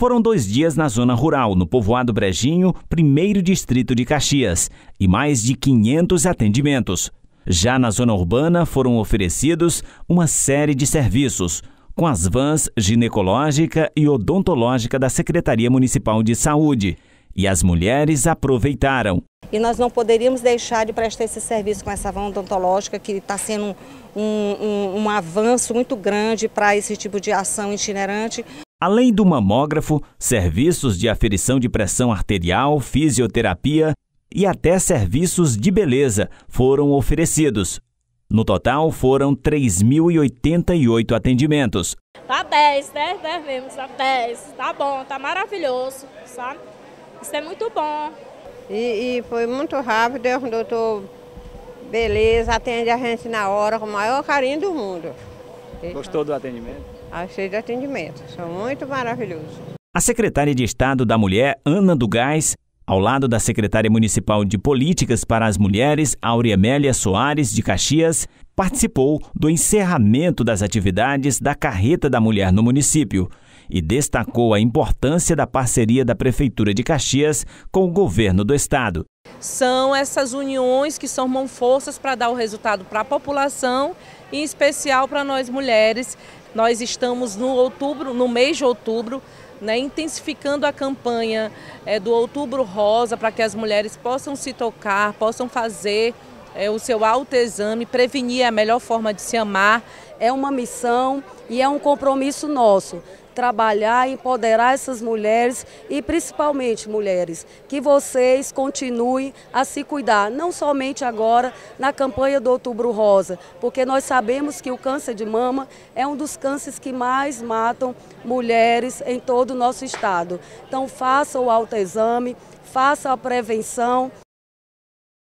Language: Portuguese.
Foram dois dias na zona rural, no povoado Brejinho, primeiro distrito de Caxias, e mais de 500 atendimentos. Já na zona urbana foram oferecidos uma série de serviços, com as vans ginecológica e odontológica da Secretaria Municipal de Saúde. E as mulheres aproveitaram. E nós não poderíamos deixar de prestar esse serviço com essa van odontológica, que está sendo um, um, um avanço muito grande para esse tipo de ação itinerante. Além do mamógrafo, serviços de aferição de pressão arterial, fisioterapia e até serviços de beleza foram oferecidos. No total, foram 3.088 atendimentos. Tá 10, 10, 10 mesmo, tá 10. Tá bom, tá maravilhoso, sabe? Isso é muito bom. E, e foi muito rápido, é o doutor Beleza atende a gente na hora, com o maior carinho do mundo. Gostou do atendimento? achei de atendimento. São muito maravilhosos. A secretária de Estado da Mulher, Ana Dugás, ao lado da secretária municipal de Políticas para as Mulheres, Auremélia Soares de Caxias, participou do encerramento das atividades da Carreta da Mulher no município e destacou a importância da parceria da Prefeitura de Caxias com o governo do estado são essas uniões que somam forças para dar o resultado para a população, em especial para nós mulheres. Nós estamos no outubro, no mês de outubro, né, intensificando a campanha é, do Outubro Rosa para que as mulheres possam se tocar, possam fazer é, o seu autoexame, prevenir é a melhor forma de se amar. É uma missão e é um compromisso nosso trabalhar, empoderar essas mulheres e principalmente mulheres, que vocês continuem a se cuidar, não somente agora na campanha do Outubro Rosa, porque nós sabemos que o câncer de mama é um dos cânceres que mais matam mulheres em todo o nosso estado. Então faça o autoexame, faça a prevenção.